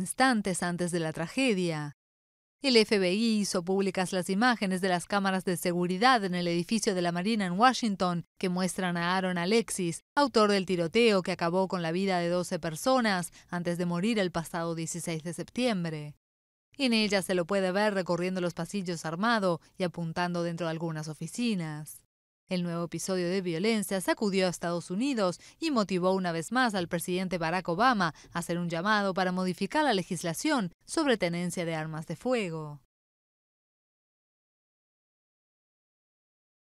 instantes antes de la tragedia. El FBI hizo públicas las imágenes de las cámaras de seguridad en el edificio de la Marina en Washington que muestran a Aaron Alexis, autor del tiroteo que acabó con la vida de 12 personas antes de morir el pasado 16 de septiembre. En ella se lo puede ver recorriendo los pasillos armado y apuntando dentro de algunas oficinas. El nuevo episodio de violencia sacudió a Estados Unidos y motivó una vez más al presidente Barack Obama a hacer un llamado para modificar la legislación sobre tenencia de armas de fuego.